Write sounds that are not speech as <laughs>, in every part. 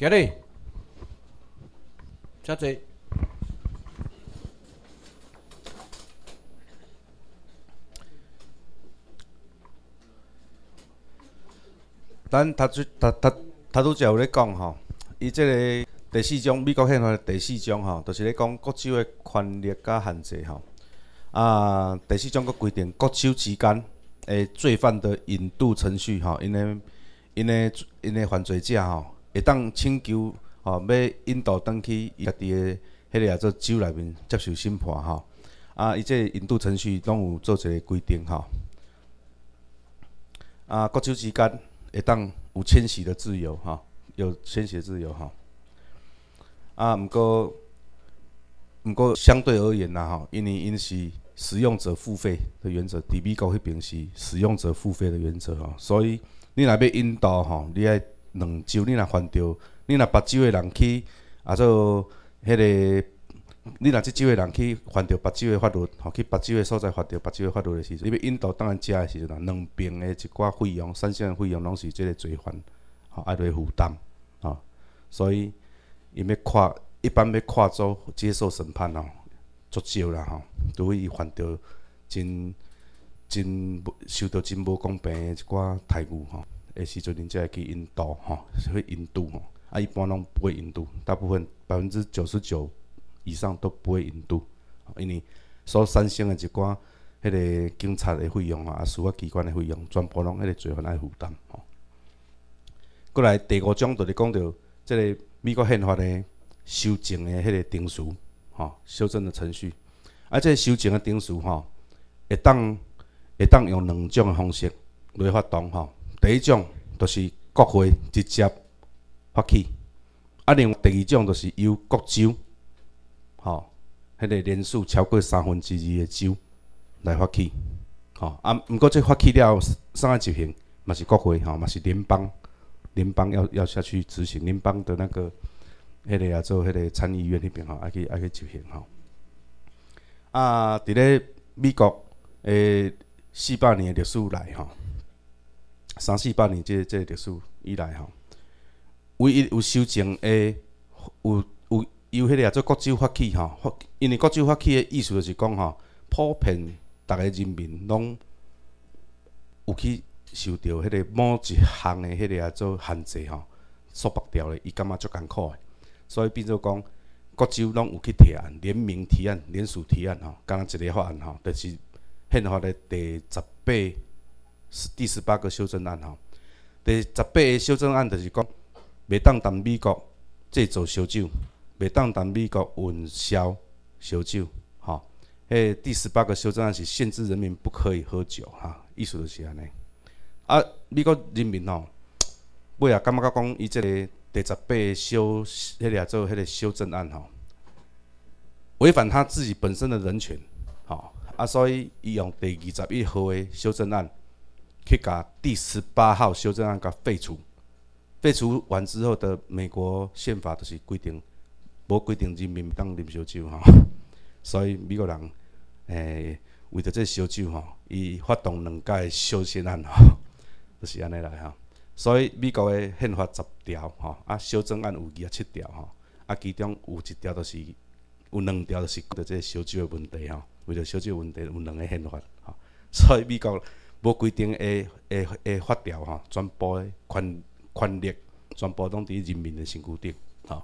今日，遮济。咱读出读读读拄只有咧讲吼，伊即个第四种美国宪法第四种吼，就是咧讲各州的权力甲限制吼。啊，第四种佫规定各州之间诶罪犯的引渡程序吼，因的因的因的犯罪者吼。会当请求吼，要引导登去家己诶迄个啊做州内面接受审判吼，啊，伊即引渡程序拢有做一个规定吼，啊，国州之间会当有迁徙的自由吼，有迁徙自由吼，啊，毋过，毋过相对而言呐吼，因为因是使用者付费的原则，伫美国迄边是使用者付费的原则吼，所以你若要引导吼，你爱。两周，你若犯着，你若八州的人去，啊做迄个，你若即周的人去犯着八州的法律，吼，去八州的所在犯着八州的法律的时阵，你要引导当然食的阵啊，两边的一寡费用、产生诶费用，拢是即个罪犯，吼，爱多负担，啊，所以伊要跨，一般要跨州接受审判哦，足少啦，吼，除非伊犯着真真受着真无公平的一寡待遇，吼。欸，时阵恁才会去印度吼，去印度吼啊，一般拢不会引赌，大部分百分之九十九以上都不会引赌，因为所产生的一寡迄个警察的费用啊，司法机关的费用，全部拢迄个罪犯来负担，吼。过来第五种，就是讲到即个美国宪法的修正的迄个定序吼，修正的程序，啊，即个修正的定序吼，会当会当用两种方式来发动，吼。第一种就是国会直接发起，啊，另外第二种就是由各州，吼，迄个人数超过三分之二个州来发起，吼啊，毋过这发起了，三啊执行？嘛是国会吼，嘛是联邦，联邦要要下去执行，联邦的那个，迄个啊，做迄个参议院迄边吼，要去要去执行吼。啊，伫咧美国诶四百年历史来，吼。三四百年这这历史以来吼，唯一有修正诶，有有由迄个做国州发起吼，发因为国州发起诶意思就是讲吼，普遍逐个人民拢有去受到迄个某一项诶迄个啊做限制吼，束缚掉的伊感觉足艰苦诶，所以变做讲国州拢有去提案、联名提案、联署提案吼，敢若一个法案吼，就是宪法的第十八。<laughs> 第十八个修正案吼，第十八个修正案就是讲，袂当谈美国制造烧酒，袂当谈美国运销烧酒，吼。迄第十八个修正案是限制人民不可以喝酒，哈，意思就是安尼。啊，美国人民吼，我也感觉讲，伊即个第十八个修，迄个做迄个修正案吼，违反他自己本身的人权，吼。啊，所以伊用第二十一号的修正案。去甲第十八号修正案甲废除，废除完之后的美国宪法就是规定无规定人民当啉烧酒吼，<laughs> 所以美国人诶为着即烧酒吼，伊发动两届修宪案吼，<laughs> 就是安尼来吼。所以美国的宪法十条吼，啊修正案有二十七条吼，啊其中有一条就是有两条就是着即烧酒的问题吼，为着烧酒问题有两个宪法吼，所以美国。无规定诶诶诶法条吼，全部权权力全部拢伫人民的身躯顶吼。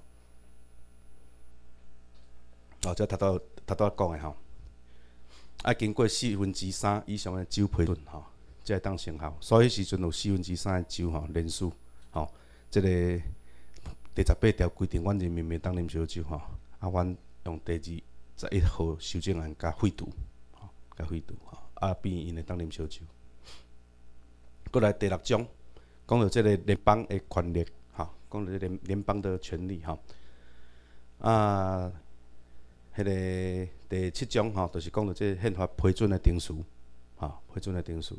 哦，即头到达到讲的吼，啊，经过四分之三以上的酒批准吼，则会当生效。所以时阵有四分之三的酒吼连续吼，即个第十八条规定，阮人民袂当啉烧酒吼。啊，阮用第二十一号修正案加废除吼，甲废除吼，啊，变伊会当啉烧酒。过来第六章，讲到即个联邦的权力，哈，讲到联联邦的权利，哈。啊，迄个第七章，吼，就是讲到即个宪法批准的程序，吼，批准的程序。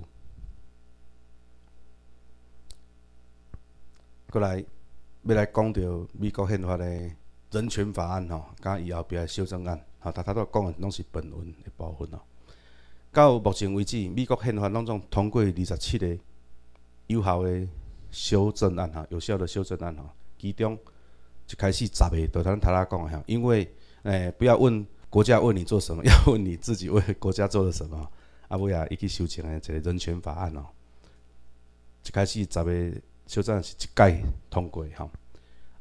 过来要来讲到美国宪法的人权法案，吼，甲以后壁个修正案，吼，它它都讲的拢是本文一部分吼。到目前为止，美国宪法拢总通过二十七个。有效的修正案哈，有效的修正案哈，其中一开始十个，都通头我讲的吼，因为，诶，不要问国家为你做什么，<laughs> 要问你自己为国家做了什么。啊，不然伊去修正的一个人权法案哦。一开始十个修正是一届通过吼，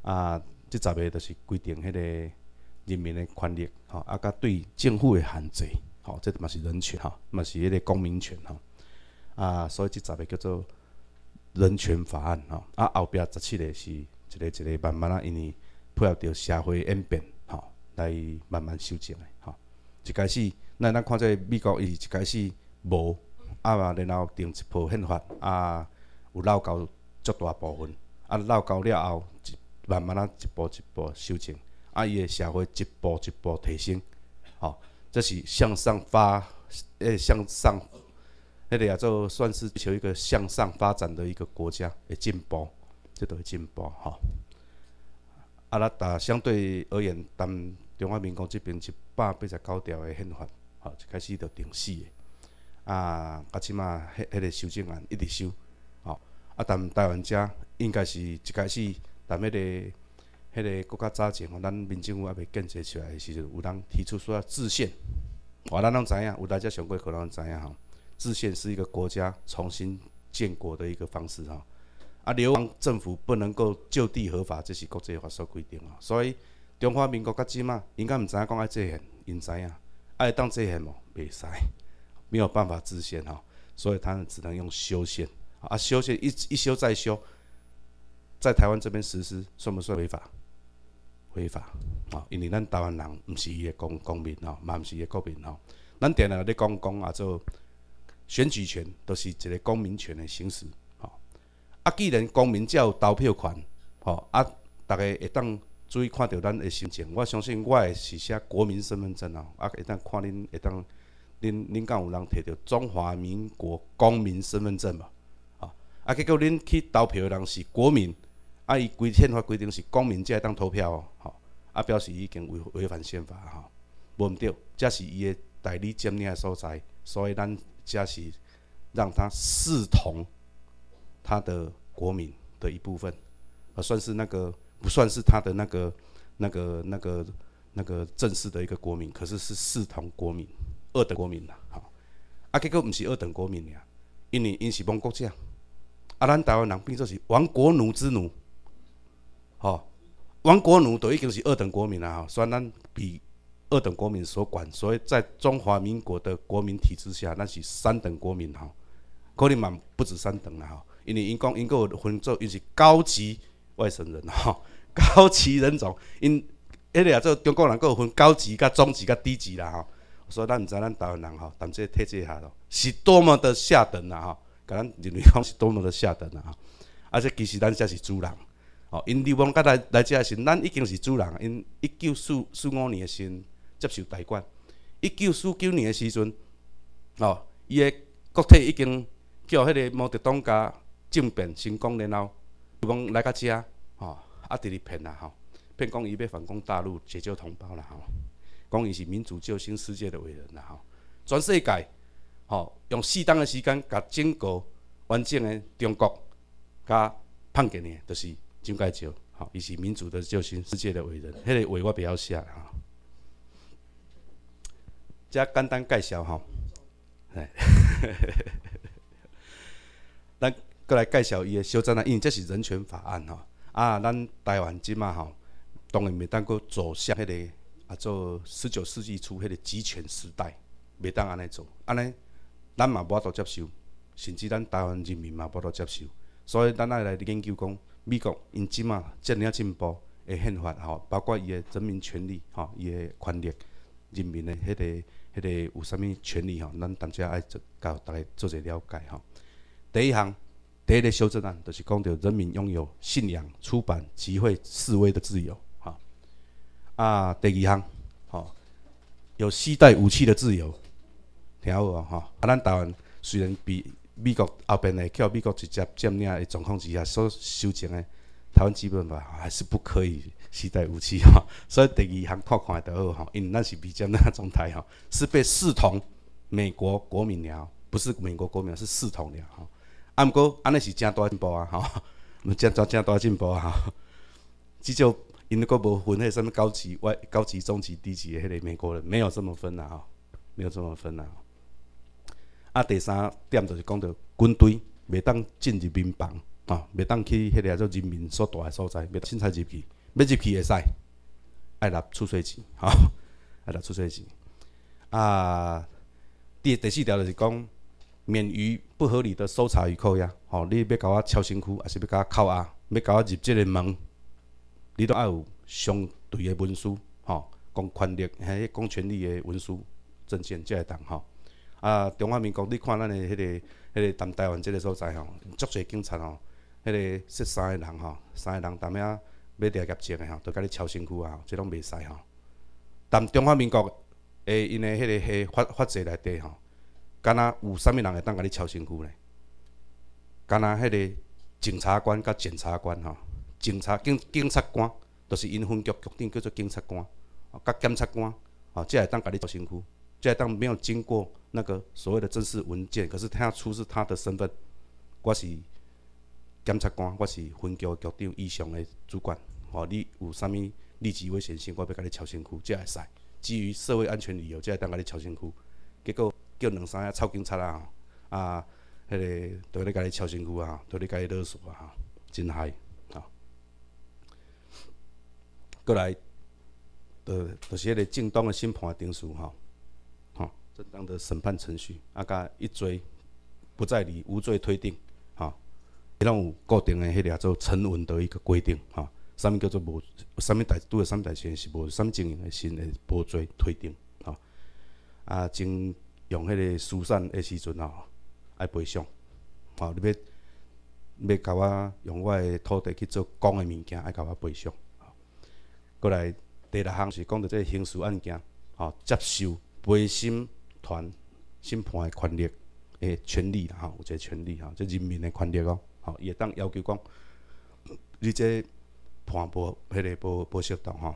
啊，这十个就是规定迄个人民的权利吼，啊，甲对政府的限制吼，这嘛是人权哈，嘛是迄个公民权哈。啊，所以这十个叫做。人权法案，吼，啊，后壁十七个是，一个一个慢慢啊，因为配合着社会演变，吼，来慢慢修正诶吼，一开始，那咱看在美国，伊一开始无，啊，嘛然后定一部宪法，啊，有漏交足大部分，啊，漏交了后，慢慢啊，一步一步修正，啊，伊个社会一步一步提升，吼，这是向上发，诶，向上。那个也就算是求一个向上发展的一个国家的进步，这都进步吼。阿拉打相对而言，但中华民国这边一百八十九条的宪法，吼，一开始就定死的。啊，啊起码迄迄个修正案一直修，吼。啊但台湾遮应该是一开始，但迄个迄个国加早前，咱民政府还袂建设起来，的时候，有人提出说要自治，我咱拢知影，有大家上过课拢知影吼。制宪是一个国家重新建国的一个方式哈，啊，流亡政府不能够就地合法，这是国际法所规定啊。所以中华民国较即嘛，应该毋知影讲爱制宪，因知影爱当制宪无，袂使没有办法制宪哈。所以他只能用修宪啊，修宪一一修再修，在台湾这边实施算不算违法？违法，因为咱台湾人毋是伊个公公民吼，嘛毋是伊个国民吼，咱定定咧讲讲啊做。选举权都是一个公民权诶行使，吼啊！既然公民才有投票权，吼啊，大家会当注意看到咱的心情。我相信我会是写国民身份证哦，啊，会当看恁会当恁恁敢有人摕到中华民国公民身份证嘛？吼，啊！结果恁去投票诶人是国民，啊，伊规宪法规定是公民才会当投票，吼啊，表示已经违违反宪法，吼无毋对，遮是伊诶代理占领诶所在，所以咱。加息，让他视同他的国民的一部分，而算是那个不算是他的那个、那个、那个、那个正式的一个国民，可是是视同国民二等国民了。好，阿结哥唔是二等国民呀，因为因是亡国家，啊，咱台湾人变作是亡国奴之奴，吼，亡国奴都已经是二等国民了。哈，虽然咱比。二等国民所管，所以在中华民国的国民体制下，那是三等国民哈。可能嘛不止三等啦哈，因为因讲因个有分做，因是高级外省人哈，<laughs> 高级人种。因迄个啊做中国人，各有分高级、甲中级、甲低级啦哈。所以咱毋知咱台湾人吼，同这体制下咯，是多么的下等啦吼，甲咱认为讲是多么的下等啦哈。而且其实咱才是主人，哦，因流亡甲来来遮时，咱已经是主人。因一九四四五年的时，接受代管。一九四九年诶时阵，吼，伊诶国体已经叫迄个毛泽东家政变成功，然后就讲来甲遮，吼，啊，直咧骗啦吼，骗讲伊要反攻大陆，解救同胞啦吼，讲伊是民主救星世界的伟人啦吼，全世界，吼，用适当诶时间甲整个完整诶中国甲判给你，就是怎解就，好，伊是民主的救星世界的伟人，迄个伟我比较写。加简单介绍吼，哎，<laughs> 咱过来介绍伊个小正啊，因为这是人权法案吼。啊，咱台湾即嘛吼，当然袂当佫走向迄个啊做十九世纪初迄个集权时代，袂当安尼做。安尼，咱嘛无法度接受，甚至咱台湾人民嘛无法度接受。所以，咱爱来研究讲，美国因即嘛尔啊进步个宪法吼，包括伊个人民权利吼，伊个权利，人民的迄个。迄个有啥物权利吼？咱当下爱做教大家做一个了解吼。第一行，第一个修正案，就是讲到人民拥有信仰、出版、集会、示威的自由。吼。啊，第二行，吼，有携带武器的自由，听有无吼？啊，咱台湾虽然比美国后边的，叫美国直接占领的状况之下所修正的台湾基本法，还是不可以。时代武器吼，所以第二行看看就好吼。因那是比较那状态吼，是被视同美国国民了，不是美国国民，是视同了吼。啊，毋过安尼是真大进步啊，吼，真大真大进步啊。吼。至少因个无分迄啥物高级、外高级、中级、低级迄个美国人，没有这么分呐，吼，没有这么分呐。啊，第三点就是讲着军队袂当进入民房啊，袂当去迄个叫人民所住个所在，袂凊彩入去。要入去会使，爱拿出些钱，<laughs> 吼，爱拿出些钱。啊，第第四条就是讲，免于不合理的搜查与扣押。吼，你要甲我超身躯，也是要甲我扣押，要甲我入即个门，你都要有相对的文书，吼，讲权利，迄讲权利的文书证件才会当，吼。啊，中华民国，你看咱的迄个，迄个谈台湾即个所在吼，足侪警察吼，迄个说三个人吼，三个人谈遐。要调业证的吼，都甲你抄身躯啊，这拢袂使吼。但中华民国的因的迄个迄法法制内底吼，敢若有啥物人会当甲你抄身躯嘞？敢若迄个警察官甲检察官吼，警察警警察官，都是因分局局长叫做警察官，甲检察官，吼，即会当甲你抄身躯，即会当没有经过那个所谓的正式文件，可是他出示他的身份，我是。检察官，我是分局局长以上的主管，吼，你有啥物立即危险性，我要甲你抄身躯才会使。基于社会安全理由，才当甲你抄身躯。结果叫两三个臭警察啊，吼，啊，迄个都咧甲你抄身躯啊，都咧甲你勒索啊，吼，真害。吼，过来，就就是迄个正当的审判程序，吼，吼、正当的审判程序，啊，甲一追不再理，无罪推定。咱有固定诶迄个做陈文的伊个规定，吼，啥物叫做无？啥物代拄着啥物代志是无啥物经营诶，新诶无做推定，吼，啊，经用迄个疏散诶时阵吼，爱赔偿，吼，你要要甲我用我诶土地去做公诶物件，爱甲我赔偿，吼，过来第六项是讲到即刑事案件，吼，接受、赔偿、团审判诶权利，诶，权利，吼，有一个权利，吼，即人民诶权利哦。吼，伊会当要求讲，<coughs> 你这判无迄个不不适当吼，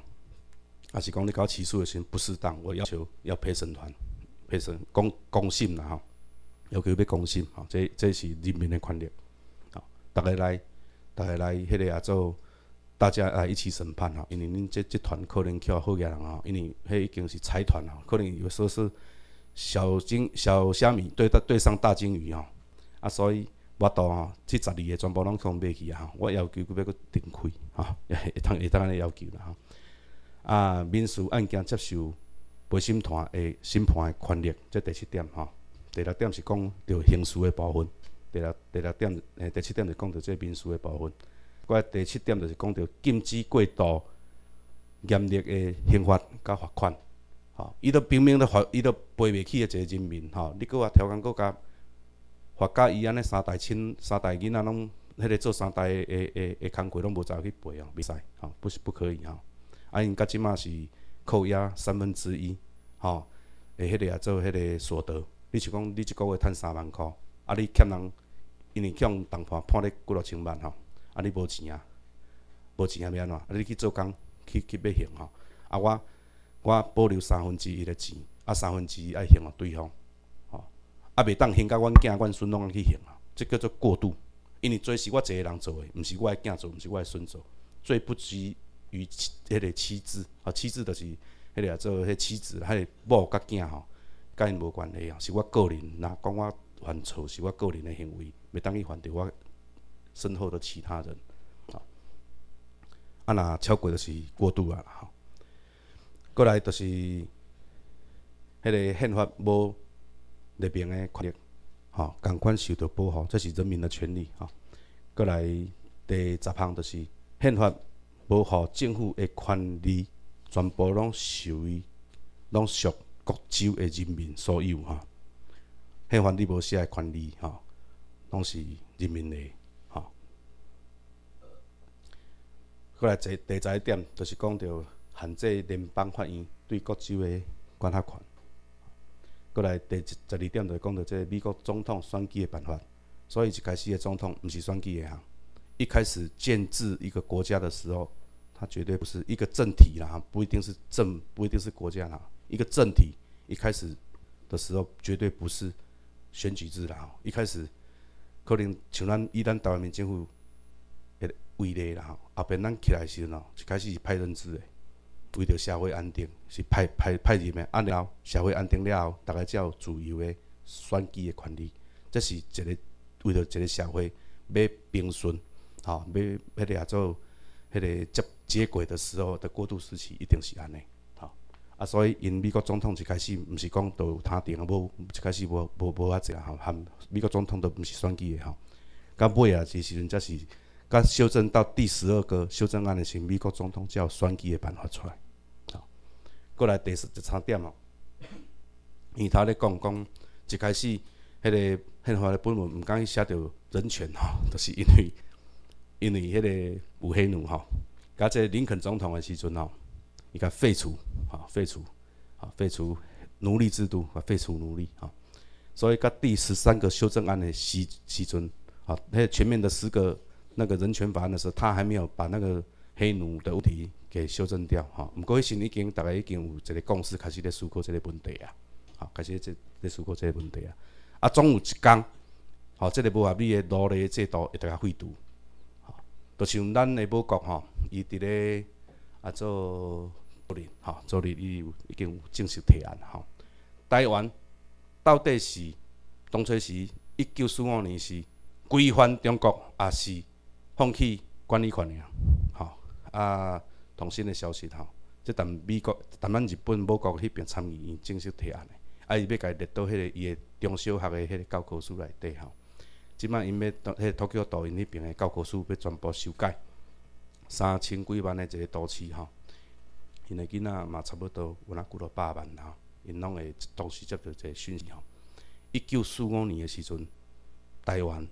啊是讲你搞起诉的时阵不适当，我要求要陪审团陪审公公信啦吼，要求要公信吼，这这是人民的权利，吼，逐个来逐个来，迄个也做大家来一起审判吼，因为恁这即团可能叫好多人吼，因为迄已经是财团吼，可能有说是小金小虾米对对上大金鱼吼，啊所以。我到吼，七十二个全部拢从买去啊！我要求佫要佫重开，吼，<laughs> 会当会当安尼要求啦。吼。啊，民事案件接受陪审团诶审判诶权力，这第七点吼，第六点是讲着刑事诶部分，第六第六点诶第七点是讲着即民事诶部分。佮第七点就是讲着禁止过度严厉诶刑罚甲罚款，吼，伊都明明都罚，伊都赔袂起诶一个人民，吼，你佮我超工国家。法觉伊安尼三代亲、三代囡仔，拢迄个做三代的、的、的工课拢无再去背哦，袂使吼，不是不可以吼。啊，因到即满是扣押三分之一，吼，诶，迄个也做迄个所得。你是讲你一个月趁三万箍啊，你欠人，因为欠东判判咧几落千万吼，啊，你无钱啊，无钱啊，要安怎，啊，你去做工，去去要还吼。啊，我我保留三分之一的钱，啊，三分之一爱还互对方。啊！袂当行甲阮囝、阮孙拢去行啊，这叫做过度。因为做是我一个人做诶，毋是诶囝做，毋是诶孙做。最不只于迄个妻子，啊，妻子就是迄个做迄妻子，迄个某甲囝吼，甲因无关系啊，是我个人。若讲我犯错，是我个人诶行为，袂当去犯着我身后的其他人。吼。啊若超过就是过度啊！吼，过来就是迄个宪法无。那边诶权利，吼，共款受到保护，这是人民的权利，吼。过来第十项就是宪法保护政府诶权利，全部拢属于，拢属各州诶人民所有，吼。宪法你无写诶权利，吼，拢是人民诶，吼。过来第第十一点，就是讲着限制联邦法院对各州诶管辖权。过来第十二点就讲到这美国总统选举的办法，所以一开始的总统不是选举的哈。一开始建制一个国家的时候，他绝对不是一个政体啦，不一定是政，不一定是国家啦。一个政体一开始的时候绝对不是选举制啦，一开始可能像咱以咱台湾民政府的为例啦，后边咱起来时阵一开始是派任制的。为着社会安定，是派派派任的啊。了后社会安定了后，大家才有自由的选举的权利。这是一个为着一个社会要平顺，吼要要了做迄个接接轨的时候的过渡时期，一定是安尼。吼啊，所以因美国总统一开始毋是讲都有他定啊，无一开始无无无啊济吼。含美国总统都毋是选举的吼。到尾啊，即时阵则是甲修正到第十二个修正案，时，美国总统才有选举的办法出来。过来第十三点哦，伊头咧讲讲一开始，迄个宪法的本文毋敢写到人权吼，<laughs> 就是因为因为迄个有黑奴吼，加在林肯总统的时阵吼，伊甲废除啊废除啊废除奴隶制度啊废除奴隶啊，所以甲第十三个修正案的时时阵啊，迄全面的十个那个人权法案的时候，他还没有把那个黑奴的问题。给修正掉，吼。不过伊时已经大个已经有一个共识，开始在思考这个问题啊，吼，开始在在思考这个问题啊。啊，总有一天，吼，这个无合理个奴隶制度会大下废除，吼。就像咱诶某国，吼，伊伫咧啊做布林吼，独立伊已经有正式提案，吼。台湾到底是当初时一九四五年是规范中国，还是放弃管理权呢？吼啊。同新的消息吼，即但美国、但咱日本某国迄边参院正式提案个，也是要家列到迄个伊的中小学的迄个教科书内底吼。即摆因要迄个 Tokyo 都因迄边的教科书要全部修改，三千几万的一个都市吼，因的囡仔嘛差不多，有那几了百万吼，因拢会同时接到一个讯息吼。一九四五年的时阵，台湾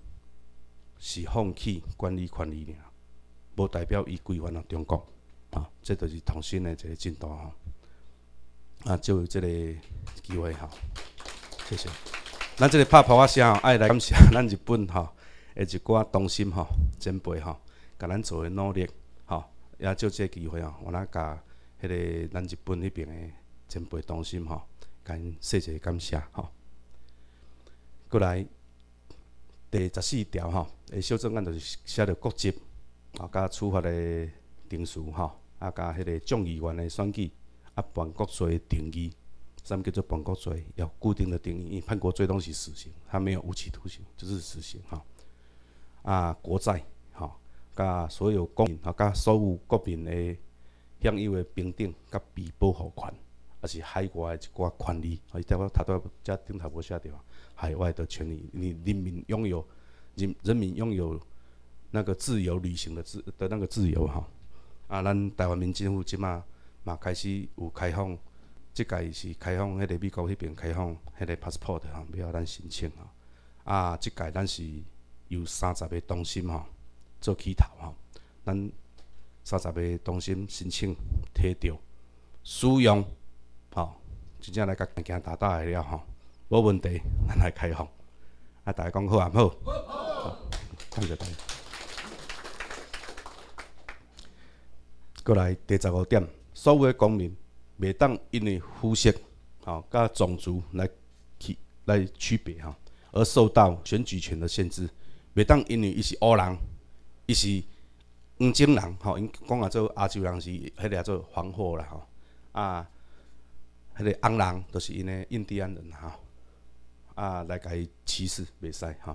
是放弃管理权利尔，无代表伊归还啊中国。啊，这就是同心的一个进度吼。啊，借这个机会哈，谢谢。咱这个拍炮啊声，爱来感谢咱日本哈，下一寡同心哈，前辈。哈，甲咱做的努力哈。也借这个机会啊，我来甲迄个咱日本迄边的前辈同心哈，甲因说一下感谢哈。过来，第十四条哈，诶，小正案就是写著国籍啊，甲处罚的定数吼，啊，加迄个众议员诶选举，啊，犯国罪诶定义，啥物叫做犯国罪？要固定的定义，因叛国罪拢是死刑，它没有无期徒刑，就是死刑哈。啊，国债吼，加所有公民啊，加所有国民诶享有诶平等、甲被保护权，啊是海外诶一寡权利。啊，伊在我头在遮顶头无写着，海外的权利，你人民拥有，人人民拥有那个自由旅行的自的那个自由哈。啊，咱台湾民政府即马嘛开始有开放，即届是开放迄个美国迄边开放迄个 passport 吼，要咱申请吼。啊，即届咱是由三十个中心吼做起头吼，咱三十个中心申请摕到使用吼，真正来甲行件打打诶了吼，无问题咱来开放。啊，大家讲好啊，好，谢齐干。过来第十五点，所有诶公民未当因为肤色吼、甲种族来去来区别吼，而受到选举权的限制。未当因为伊是黑人，伊是黄种人吼，因讲啊做亚洲人是迄个做黄祸啦吼，啊，迄个红人都是因咧印第安人吼，啊，来甲伊歧视袂使吼。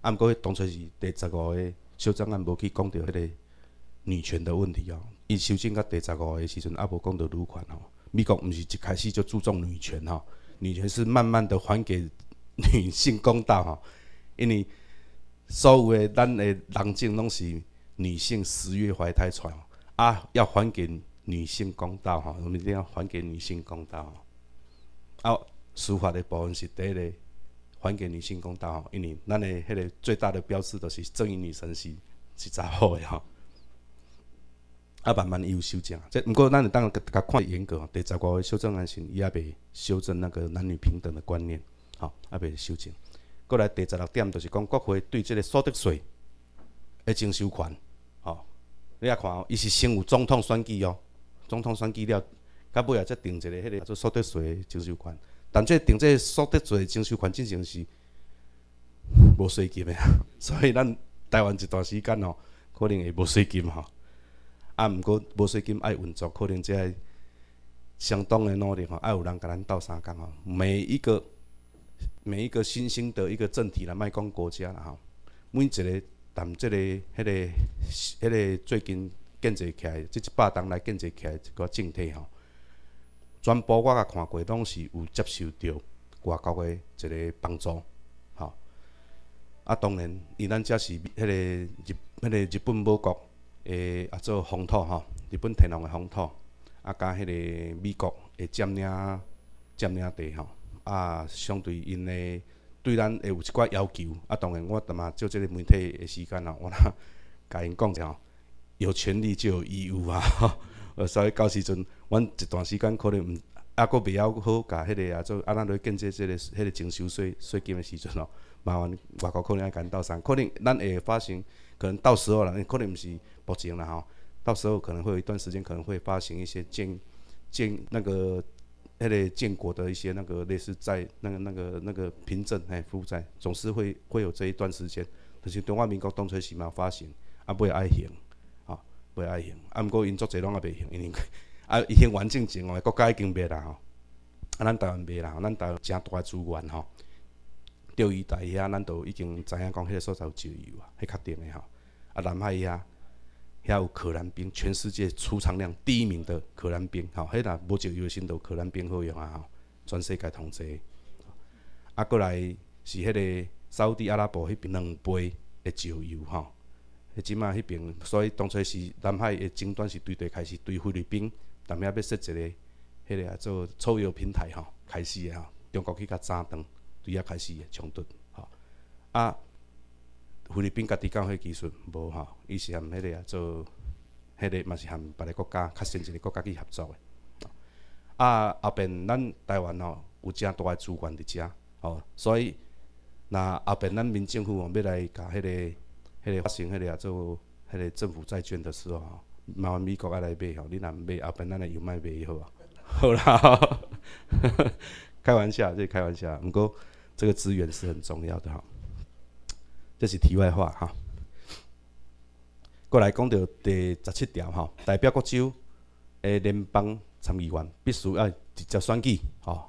啊，毋过当初是第十五个小张啊，无去讲到迄个女权的问题哦。伊修正到第十五个时阵，阿无讲到女权吼，美国毋是一开始就注重女权吼，女权是慢慢的还给女性公道吼，因为所有的咱的男性拢是女性十月怀胎产，啊，要还给女性公道吼，我们一定要还给女性公道吼。啊，司法的部分是第个还给女性公道吼，因为咱的迄个最大的标志都是正义女神是是查某的吼。啊，慢慢又修正啊！即不过，咱是当较大看严格哦。第十五个修正案是伊也袂修正那个男女平等的观念，吼，也袂修正。过来第十六点，就是讲国会对即个所得税的征收权，吼，你也看哦，伊是先有总统选举哦，总统选举了，到尾啊再定一个迄个做所得税的征收权。但即定即所得税的征收权进行是无税金诶，所以咱台湾一段时间哦，可能会无税金吼。啊，毋过无岁金爱运作，可能即个相当的努力吼，爱有人甲咱斗相共吼。每一个每一个新兴的一个政体，啦，莫讲国家啦吼。每一个谈即个迄个迄个最近建设起来，即一百年来建设起来一个政体吼。全部我甲看过，拢是有接受着外国的一个帮助吼。啊，当然，伊咱遮是迄个日迄个日本某国。诶，啊，做风土吼，日本、天皇诶风土，啊，甲迄个美国诶占领占领地吼，啊，相对因诶对咱会有一寡要求，啊，当然我逐嘛做即个媒体诶时间啊，我呐 <laughs> 甲因讲者吼，有权利就有义务啊，呃所以到时阵，阮一段时间可能毋。啊，佫袂晓好，甲迄个啊做，啊，咱落去建设即个、迄个征收税税金的时阵吼，麻烦外国可能甲因斗相，可能咱会发生。可能到时候了，可能不是北京了哈。到时候可能会有一段时间，可能会发行一些建建那个那个建国的一些那个类似债，那个那个那个凭证哎，负债总是会会有这一段时间。而是中华民国东吹西嘛发行啊，不会爱行啊，不会爱行。啊，不过因作侪拢也未行，因为啊已经完整整哦，国家已经灭啦吼。啊，咱台湾灭啦，咱台湾正大资源吼。钓鱼台遐，咱都已经知影讲，迄个所在有石油啊，迄确定的吼。啊，南海遐，遐有柯南冰，全世界储藏量第一名的柯南冰吼。迄若无石油，先到柯南冰好用啊吼。全世界统齐。啊，过来是迄个沙特阿拉伯迄边两倍的石油吼。迄即马迄边，所以当初是南海的争端是对地开始对菲律宾，但遐要设一个迄个啊做储油平台吼，开始的吼。中国去甲炸断。对啊，开始诶冲突，吼啊，菲律宾家己讲迄技术无吼，伊是含迄个啊做，迄个嘛是含别个国家较先进个国家去合作的，啊后边咱台湾哦有正大诶资源伫遮，哦所以那后边咱民政府哦要来甲迄个迄个发行迄个啊做迄个政府债券的时候吼，麻烦美国爱来买吼，你若买后边咱诶油莫买伊好啊，<laughs> 好啦。开玩笑，这开玩笑。不过，这个资源是很重要的哈。这是题外话哈。过来讲到第十七条哈，代表各州诶联邦参议员必须要直接选举哈。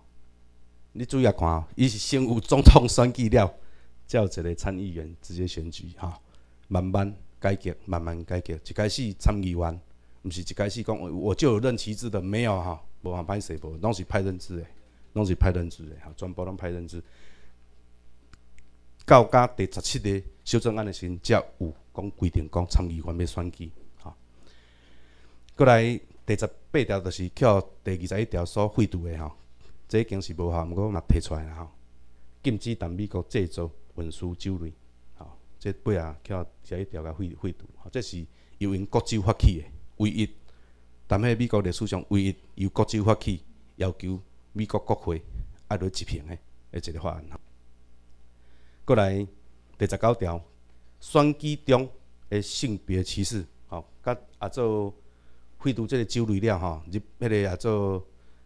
你注意看，伊是先有总统选举了，才有一个参议员直接选举哈。慢慢改革，慢慢改革，一开始参议员，毋是一开始讲我就任期制的，没有哈，无办法说无拢是派任字诶。拢是歹人子的，哈，全部拢歹人子。到甲第十七个修正案的时，则有讲规定讲参议员要选举，哈。过来第十八条就是扣第二十一条所废除的，吼，即已经是无效，毋过嘛提出来吼，禁止谈美国制造运输酒类，吼，即八啊扣第一条甲废废除，这是由因国州发起的，唯一，踮迄美国历史上唯一由国州发起要求。美国国会啊落一行的的一个法案，过来第十九条选举中的性别歧视，吼，甲也做废除即个酒类了，吼，入迄个也做，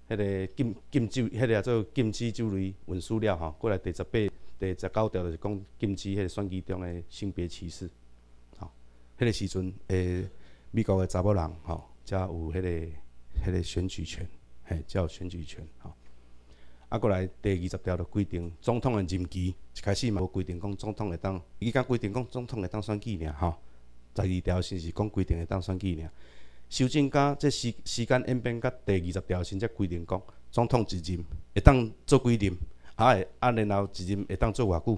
迄个禁禁酒，迄个也做禁止酒类运输了，吼，过来第十八、第十九条就是讲禁止迄个选举中的性别歧视，吼，迄个时阵，诶，美国的查某人，吼，才有迄个，迄个选举权。嘿，叫选举权哈。啊，过来第二十条的规定，总统的任期一开始嘛无规定，讲总统会当。伊敢规定讲总统会当选举尔吼。十二条先是讲规定会当选举尔，修正加即时时间演变，甲第二十条先则规定讲总统一任会当做几任，啊，啊，然后一任会当做偌久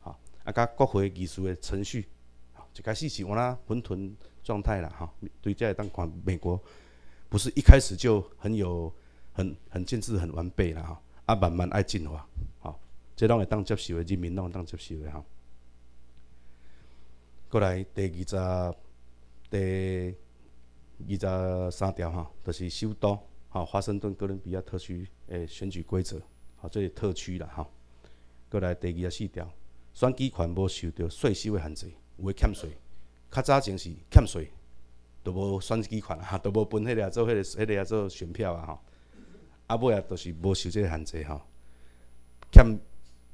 吼。啊，甲国会议事的程序，吼，一开始是往那混沌状态啦吼，对会当看美国不是一开始就很有。很很精致、很完备啦吼，啊慢慢爱进化，吼、即个拢会当接受的，人民拢会当接受的吼。过来第二十、第二十三条哈，就是首都哈，华盛顿哥伦比亚特区诶选举规则，好，这是特区啦哈。过来第二十四条，选举权无受到税收的限制，有诶欠税，较早前是欠税，都无选举权啊，都无分迄个做迄个迄个做选票啊吼。啊，尾啊，就是无受即个限制吼。欠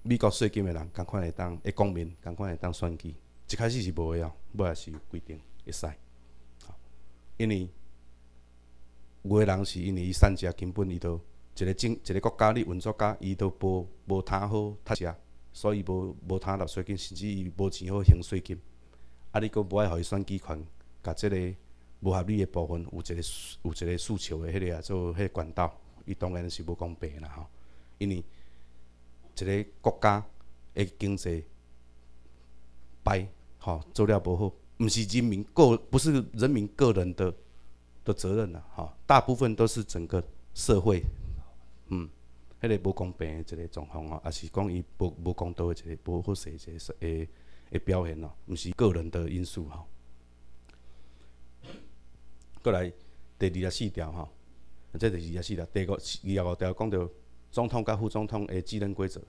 美国税金诶人，赶款会当会讲明，赶款会当选举。一开始是无诶哦，尾啊是有规定，会使。因为有诶人是因为伊善食，根本，伊都一个政一个国家咧运作，甲伊都无无摊好，趁食，所以无无摊落税金，甚至伊无钱好行税金。啊，你阁无爱互伊选举权，甲即个无合理诶部分，有一个有一个诉求诶迄个啊，做迄个管道。伊当然是无公平啦吼，因为一个国家的经济败吼，做了无好，毋是人民个不是人民个人的的责任啦吼，大部分都是整个社会，嗯，迄个无公平的一个状况哦，也是讲伊无无公道的一个无好势一个的的表现哦，毋是个人的因素吼。过来第二十四条吼。这是二十四条，第五第二十五条讲到总统甲副总统的职能规则，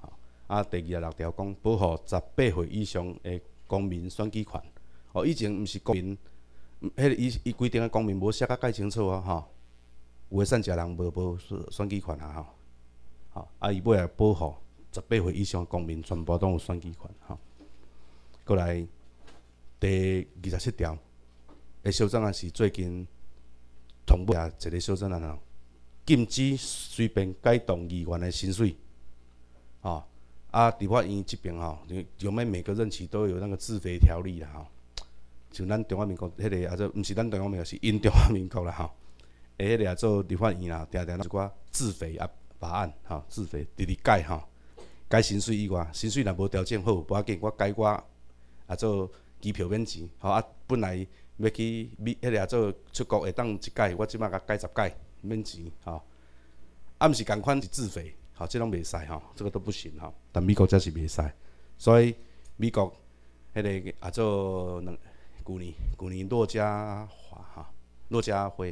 啊，啊第二十六条讲保护十八岁以上诶公民选举权。哦，以前毋是公民，迄个伊伊规定诶公民无写甲介清楚啊，吼，有诶残食人无无选选举权啊，吼，啊伊要来保护十八岁以上公民全部拢有选举权，吼，过来第二十七条，诶，修正案是最近。通部啊，一个小镇啊，禁止随便改动议员的薪水。吼，啊，伫法院即边吼，就就的每个任期都有那个自费条例啦。吼，像咱中华民国迄个啊，做，毋是咱中华民国，是因中华民国啦。吼，诶，迄个啊做立法院啦，定定一寡自费啊法案，吼，自费直直改，吼，改薪水以外，薪水若无条件好，无要紧，我改我啊做机票免钱。吼，啊，本来。要去美迄个做出国会当一届，我即摆甲改十届免钱吼，啊，毋是共款是自费，吼，即拢袂使吼，即个都不行吼。但美国则是袂使，所以美国迄个啊做两旧年旧年诺加华吼，诺加花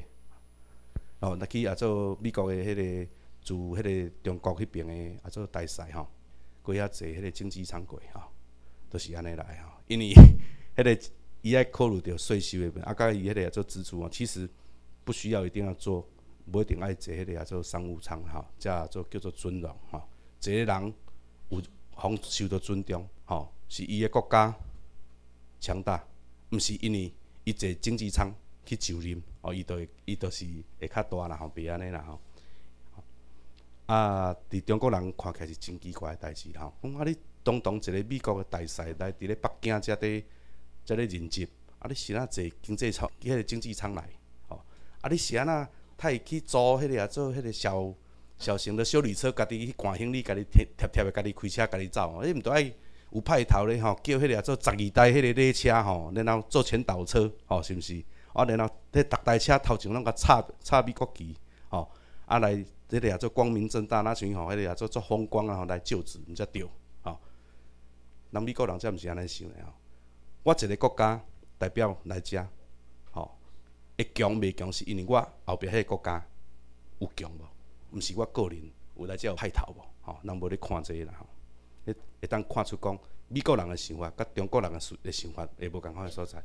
吼，来去啊做美国诶迄个驻迄个中国迄边诶啊做大赛吼，规遐坐迄个经济惨贵吼，都是安尼来吼，因为迄个。伊爱考虑着税收问题，啊，甲伊迄个也做支出啊，其实不需要一定要做，无一定爱坐迄个也做商务舱吼，遮做叫做尊重吼。一个人有方受到尊重吼，是伊个国家强大，毋是因为伊坐经济舱去就任哦，伊都伊都是会较大啦吼，别安尼啦吼。啊，伫中国人看起来是真奇怪诶代志吼，讲啊，你当当一个美国诶大使来伫咧北京遮底。在咧人集，啊！你是啊坐经济仓，迄个经济舱来，吼！啊！你是啊那，他去租迄个啊，做迄个小小型的小理车，家己去搬行李，家己贴贴贴的，家己开车，家己走。你毋都爱有派头咧吼！叫迄个啊做十二代迄个列车，吼！然后做前导车，吼，是毋是？啊，然后迄逐台车头前拢甲插插美国旗，吼！啊来，迄个啊做光明正大，那像吼，迄个啊做做风光啊，来就职，则对，吼！人美国人则毋是安尼想的吼、我一个国家代表来遮，吼，会强未强是因为我后壁迄个国家有强无，毋是我个人有来遮派头无，吼，人无咧看这啦，吼、会会当看出讲美国人个想法，甲中国人个思个想法会无共款个所在，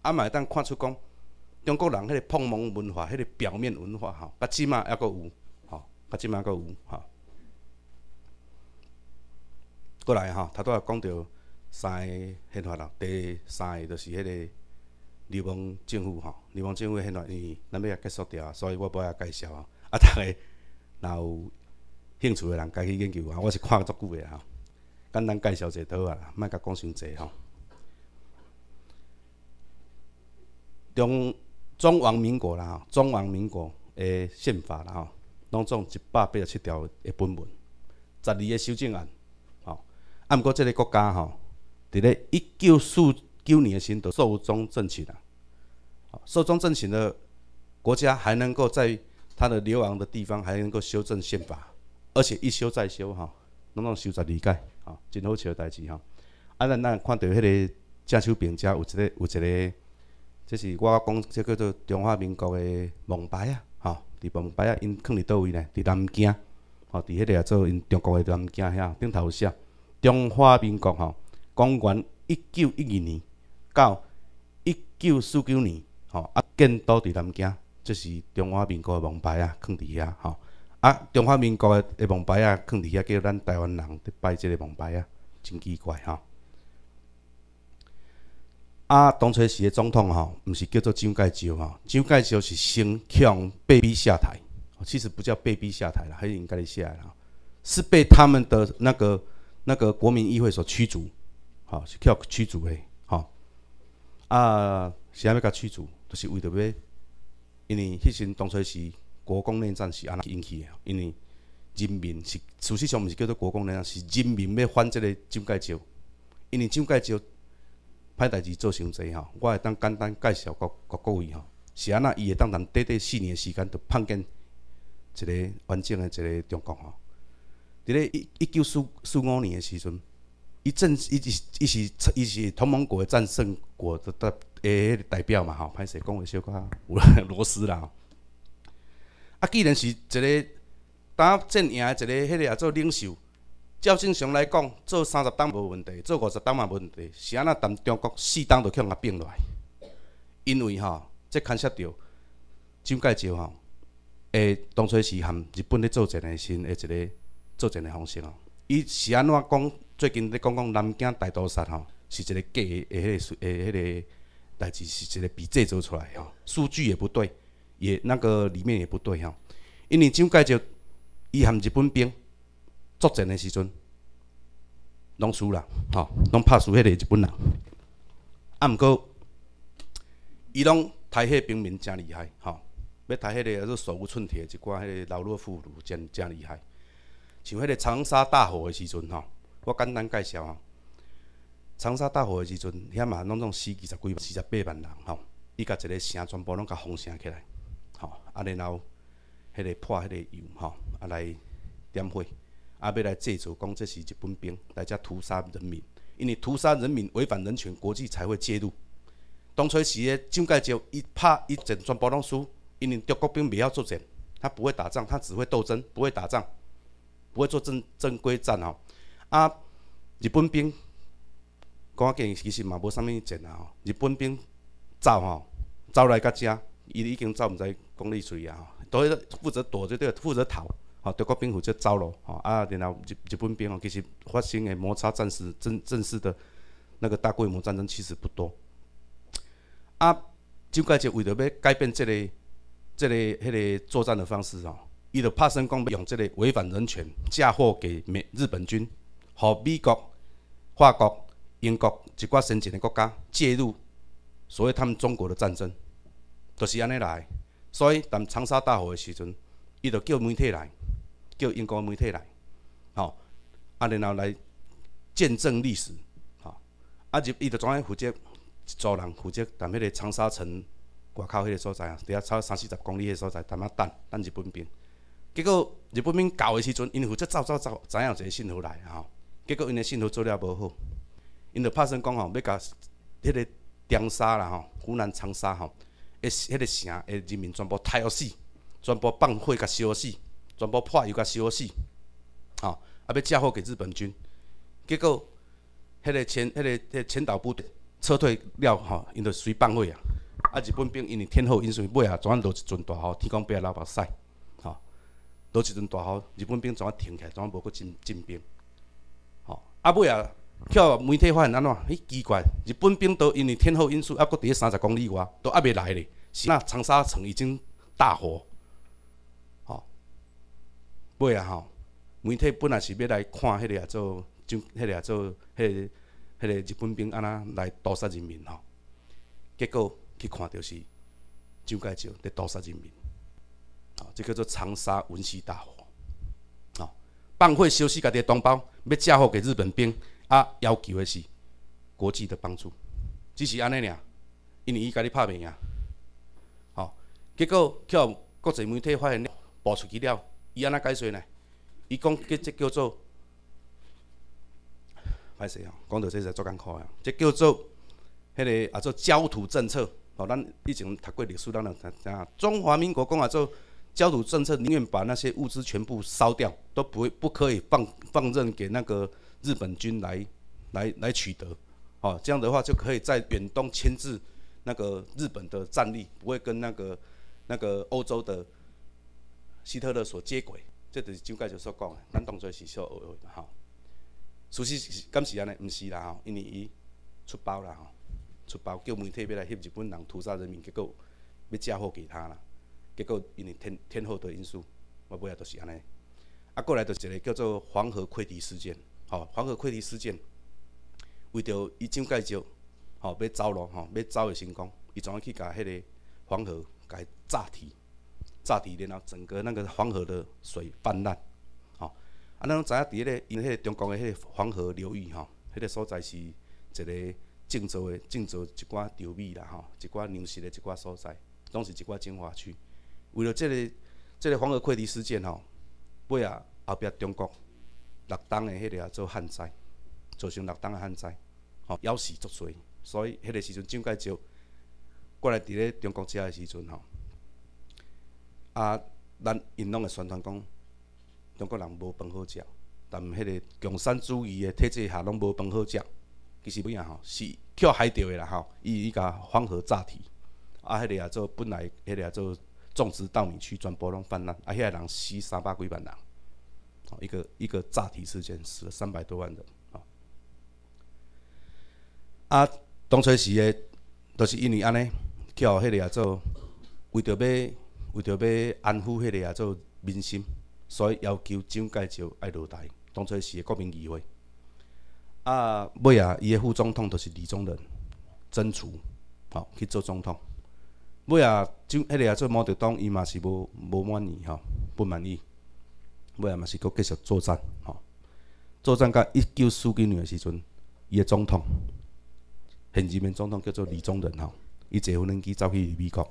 啊嘛会当看出讲中国人迄个碰门文化，迄个表面文化吼，甲即嘛抑佫有，吼，甲即嘛佫有，吼，过来吼，头拄仔讲着。三个宪法啦，第三个就是迄个立邦政府吼，立邦政府个宪法伊咱要也结束掉，所以我无也介绍啊。啊，逐个若有兴趣诶人，家去研究啊。我是看足久诶吼，简单介绍者倒仔啦，莫甲讲伤济吼。中中华民国啦，中华民国诶宪法啦，吼，拢总一百八十七条诶，本文，十二个修正案吼。啊，毋过即个国家吼。伫咧一九四九年时，都寿终正寝啦。哦，寿终正寝的国家还能够在他的流亡的地方还能够修正宪法，而且一修再修，哈，拢拢修十二届，哈，真好笑的代志哈。啊，咱咱看到迄个郑手平遮有一个有一个，这是我讲即叫做中华民国的王牌啊，哈，伫王牌啊，因藏伫倒位呢？伫南京，哦，伫迄个做因中国的南京遐顶头写中华民国，吼。公元一九一二年到一九四九年，吼啊，建都伫南京，这是中华民国的王牌啊，放伫遐，吼啊，中华民国的个王牌啊，放伫遐，叫咱台湾人伫拜即个王牌啊，真奇怪，吼啊，当初时的总统吼，毋是叫做蒋介石，吼蒋介石是先强被逼下台，其实不叫被逼下台啦，还是应该下来啦，是被他们的那个那个国民议会所驱逐。吼，是叫驱逐诶，吼。啊，是安尼甲驱逐？就是为着要，因为迄阵当初是国共内战是安怎引起诶？因为人民是事实上，毋是叫做国共内战，是人民要反即个蒋介石。因为蒋介石歹代志做伤侪吼，我会当简单介绍各各国位吼，是安那伊会当用短短四年诶时间，就碰见一个完整诶一个中国吼。伫咧一九四四五年诶时阵。一战，一一一是一是同盟国的战胜国的诶代表嘛，吼，歹势讲话小寡，罗 <laughs> 斯啦。啊，既然是一个呾战赢的一个迄个啊，做领袖，照正常来讲，做三十担无问题，做五十担嘛无问题，是安怎谈中国四担都可能甲并落来？因为吼，即牵涉到怎解石吼，诶，当初是含日本咧作战的时，诶一个作战的方式哦，伊是安怎讲？最近咧讲讲南京大屠杀吼，是一个假的迄个、诶迄个，代志是一个被制造出来吼，数据也不对，也那个里面也不对吼。因为蒋介石，伊含日本兵作战的时阵，拢输啦吼，拢拍输迄个日本人。啊，毋过，伊拢杀迄个平民诚厉害吼，要杀迄个做手无寸铁一寡迄个老弱妇孺，真真厉害。像迄个长沙大火的时阵吼。我简单介绍哦。长沙大火的时阵，遐嘛拢总死二十几四十八万人吼，伊甲一个城全部拢甲封城起来，吼啊，然后迄个泼迄个油吼，啊来点火，啊要来制造讲这是日本兵来遮屠杀人民，因为屠杀人民违反人权，国际才会介入。当初时个蒋介石一拍一阵，全部拢输，因为中国兵未晓作战，他不会打仗，他只会斗争，不会打仗，不会做正正规战吼。啊，日本兵，赶紧其实嘛无啥物战啊吼。日本兵走吼，走来到遮，伊已经走毋知公里水啊吼。所以负责躲就对，负责逃，吼，德国兵负责走咯，吼。啊，然后日日本兵哦，其实发生的摩擦、战时、正正式的那个大规模战争其实不多。啊，蒋介石为着要改变即个。这个迄个作战的方式哦，伊就算讲光，用这个违反人权嫁祸给美日本军。和美国、法国、英国一寡先进的国家介入，所以他们中国的战争就是安尼来。所以谈长沙大火的时阵，伊就叫媒体来，叫英国个媒体来，吼啊，然后来见证历史，吼啊，就伊就专门负责一组人负责谈迄个长沙城外口迄个所在啊，对啊，差三四十公里个所在，谈啊等等日本兵。结果日本兵到的时阵，因负责走走走，知怎有一个信号来啊？结果因的信号做了无好，因就拍算讲吼，要甲迄个长沙啦吼，湖南长沙吼，迄迄个城个人民全部杀死，全部放火甲烧死，全部泼油甲烧死，吼，啊，要嫁祸给日本军。结果迄个前迄个迄、个前岛部队撤退了吼，因就随放火啊。啊，日本兵因为天后因随尾啊，全落一阵大雨，天光变流目屎，吼，落一阵大雨，日本兵全停起，全无搁进进兵。啊尾啊，跳媒体发现安怎？迄奇怪，日本兵都因为天候因素，啊，搁咧三十公里外都啊未来咧。是那长沙城已经大火，吼，尾啊吼，媒体本来是要来看迄个啊做就迄个啊做迄迄个日本兵安那来屠杀人民吼，结果去看着是蒋介石在屠杀人民，吼，这叫做长沙文悉大火。放火烧死家己的同胞，要嫁祸给日本兵，啊，要求的是国际的帮助，只是安尼尔，因为伊家己拍平啊，吼，结果叫国际媒体发现播出去了，伊安怎解释呢？伊讲，这这叫做，歹势哦，讲到这个在艰苦的，这叫做，迄个啊做焦土政策，哦，咱以前读过历史当中知影，中华民国讲啊做。焦土政策宁愿把那些物资全部烧掉，都不会不可以放放任给那个日本军来来来取得，哦，这样的话就可以在远东牵制那个日本的战力，不会跟那个那个欧洲的希特勒所接轨。这就是蒋介石所讲的，咱当作是所学的哈。事实是，刚时安呢，不是啦，因为伊出包啦，出包叫媒体要来翕日本人屠杀人民，结果要嫁祸给他啦。结果因为天天后的因素，我买下就是安尼。啊，过来就是一个叫做黄河溃堤事件。吼，黄河溃堤事件，为着伊怎介绍吼，要走咯，吼，要走个成功，伊样去甲迄个黄河甲炸堤，炸堤然后整个那个黄河的水泛滥，吼。啊，咱拢知影伫迄个，因迄个中国个迄个黄河流域吼，迄个所在是一个郑州的郑州一寡稻米啦，吼，一寡粮食的一寡所在，拢是一寡精华区。为了即个即个黄河溃堤事件吼，尾啊后壁中国六党的迄个啊做旱灾，造成六党的旱灾吼，妖死作衰。所以迄个时阵蒋介石过来伫咧中国食的时阵吼，啊，咱因拢会宣传讲中国人无饭好食，但迄个共产主义的体制下拢无饭好食。其实物啊吼是捡海钓的啦吼，伊伊甲黄河炸堤，啊，迄个也做本来迄个也做。种植稻米区，庄播拢泛滥，啊！遐人死三百几万人，啊，一个一个炸体事件，死了三百多万人，啊！啊，当初时的，都是因为安尼，去迄个啊做，为着要为着要安抚迄个啊做民心，所以要求蒋介石要落台，当初时的国民议会，啊，尾啊，伊的副总统都是李宗仁，争取，好去做总统。尾啊，就迄个啊做毛泽东，伊嘛是无无满意吼，不满意。尾啊嘛是阁继续作战吼，作战到一九四九年诶时阵，伊诶总统，现任诶总统叫做李宗仁吼，伊坐飞机走去美国，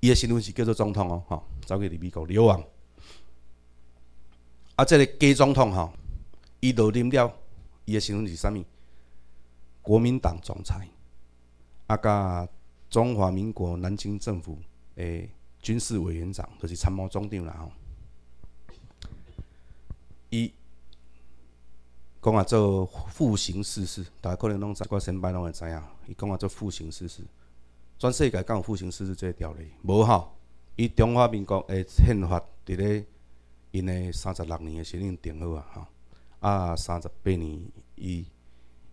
伊诶身份是叫做总统哦吼，走去美国流亡。啊，即个假总统吼，伊落啉了，伊诶身份是啥物？国民党总裁，啊甲。中华民国南京政府诶军事委员长，就是参谋总长定了吼。一，讲啊做复兴实事，大家可能拢知，我先摆拢会知影。伊讲啊做复兴实事，全世界讲复行世，即这条例无效。伊中华民国诶宪法伫咧因诶三十六年诶时阵定好啊，吼，啊三十八年伊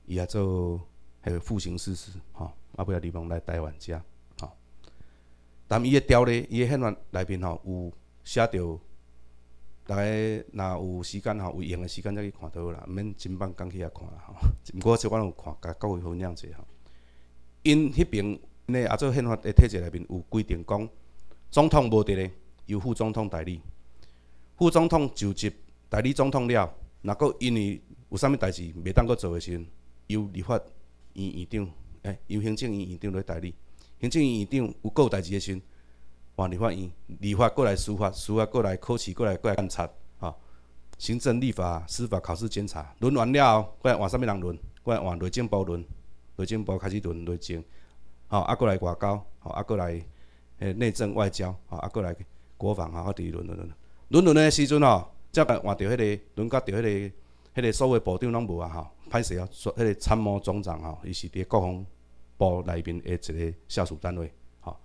伊啊做。还有复兴事事，吼，啊，不要地方来台湾遮，吼。但伊个雕咧，伊个宪法内面吼有写着，大家若有时间吼，有闲个时间再去看倒好啦，毋免真棒讲起来看啦，吼。毋 <laughs> 过即款有看，甲各位分享者吼。因迄边咧啊，做宪法的体制内面有规定讲，总统无伫咧，由副总统代理。副总统就职，代理总统了，若阁因为有啥物代志袂当阁做诶时，由立法。院院长，诶由行政院院长来代理。行政院院长有搞代志的时，换立法院，立法过来司法，司法过来考试，过来过来监察，吼，行政、立法、司法、考试、监察，轮完了后，过来换啥物人轮？过来换内政部轮，内政部开始轮内政，吼，啊过来外交，吼，啊过来诶内政外交，吼，啊过来国防啊，第二轮轮轮，轮轮的时阵吼，才甲换着迄个轮，甲着迄个。迄个所谓部长拢无啊吼，歹势啊！迄个参谋总长吼，伊是伫国防部内面的一个下属单位吼。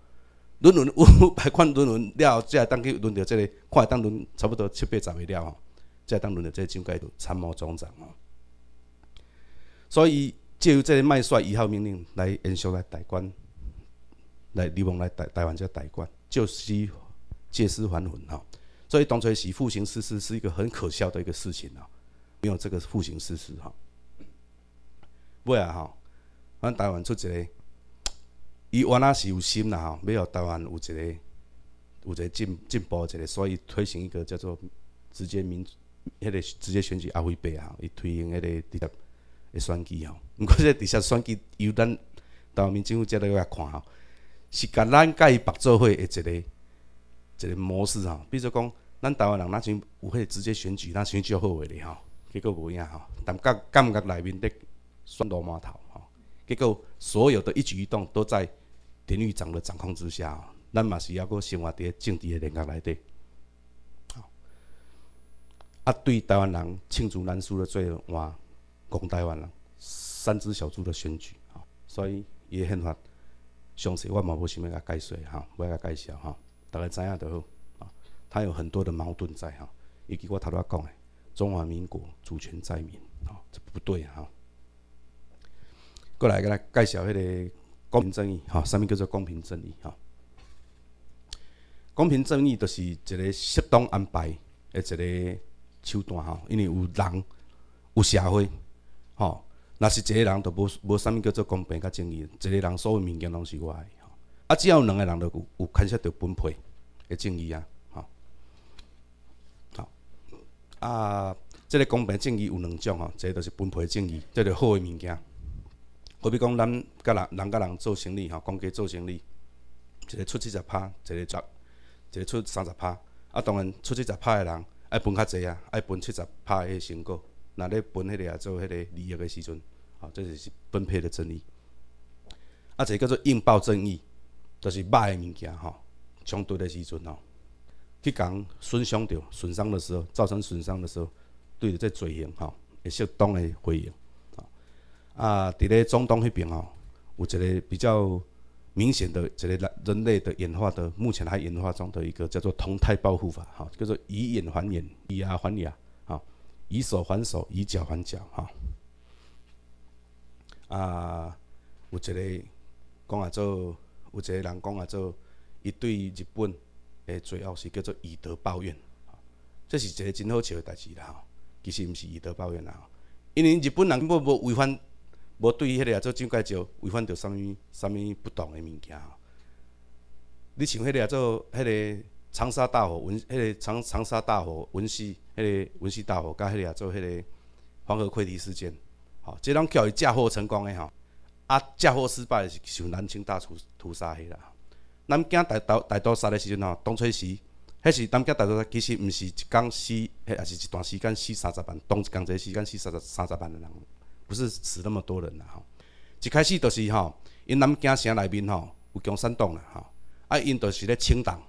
轮轮有排款轮轮了后，才当去轮到即个会当轮差不多七八十个了吼，才当轮到即个蒋介石参谋总长吼。所以借由即个麦帅一号命令来延续来代管，来李梦来台台湾这代管，借是借尸还魂吼。所以当初是复行实施是一个很可笑的一个事情吼。没有这个复行事实哈，尾来哈，咱台湾出一个，伊原来是有心啦哈。尾后台湾有一个，有一个进进步一个，所以推行一个叫做直接民迄个直接选举阿辉贝啊，伊推行迄个直接的选举吼。毋过这直接选举由咱台湾民政府遮来看吼，是甲咱甲伊白做伙的一个一个模式吼，比如说讲，咱台湾人，若像有迄个直接选举，咱选举好个咧吼。结果无影吼，但感感觉内面的算刀马头吼，结果所有的一举一动都在田局长的掌控之下，咱嘛是还搁生活伫政治的领域内底。啊，对台湾人罄竹难书的最晚，讲台湾人三只小猪的选举啊，所以诶宪法详细我嘛无想要甲介绍哈，无甲介绍哈，大家知影就好。啊，他有很多的矛盾在哈，以及我头拄仔讲的。中华民国主权在民，吼，这不对哈。过来，给大家介绍迄个公平正义，哈，上面叫做公平正义，哈。公平正义就是一个适当安排，的一个手段，哈。因为有人有社会，哈，若是一个人，都无无什物叫做公平甲正义，一个人所有物件拢是我的，哈。啊，只要有两个人，就有有牵涉到分配的正义啊。啊，即个公平正义有两种吼，个就是分配正义，即个好诶物件。好比讲，咱甲人、人甲人做生理吼，讲起做生理，一个出七十趴，一个十，一个出三十趴，啊，当然出七十趴诶人爱分较侪啊，爱分七十趴诶成果。若咧分迄个啊做迄个利益诶时阵，啊，即就是分配的正义。啊，一个叫做硬爆正义，就是歹诶物件吼，冲突的时阵吼。去讲损伤着损伤的时候，造成损伤的时候，对这嘴型吼，会适当的回应。吼。啊，伫咧中东迄边吼，有一个比较明显的，一个人人类的演化的，目前还演化中的一个叫做同态报复法，哈，叫做以眼还眼，以牙还牙，吼，以手还手，以脚还脚，哈。啊，有一个讲啊做，有一个人讲啊做，伊对日本。诶，最后是叫做以德报怨，这是一个真好笑的代志啦。其实毋是以德报怨啦，因为日本人根本无违反，无对于迄个啊做怎解就违反着啥物啥物不当的物件。你像迄个啊做迄个长沙大火、文迄个长长沙大火、文夕、迄个文夕大火，甲迄个啊做迄个黄河溃堤事件，吼，即拢叫伊嫁祸成功诶吼，啊，嫁祸失败是像南京大屠屠杀迄啦。南京大刀大刀杀的时阵吼，当初时，迄是南京大刀杀，其实毋是一天死，迄也是一段时间死三十万，当一工这个时间死三十三十万的人，不是死那么多人呐吼。一开始就是吼，因南京城内面吼有共产党啦吼，啊因就是咧清党，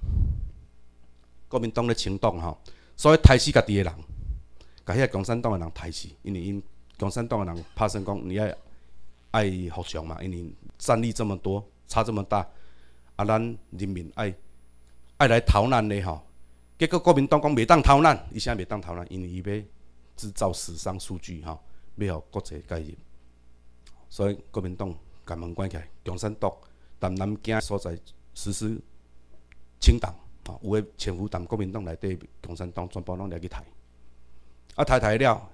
国民党咧清党吼，所以杀死家己的人，甲个共产党的人杀死，因为因共产党的人拍算讲，你爱爱服从嘛，因为战力这么多，差这么大。啊！咱人民爱爱来逃难嘞，吼！结果国民党讲袂当逃难，伊啥袂当逃难？因为伊要制造死伤数据，吼，要互国际介入。所以国民党把门关起来，共产党在南京所在实施清党，吼，有诶潜伏在国民党内底，共产党全部拢来去杀。啊，杀杀了，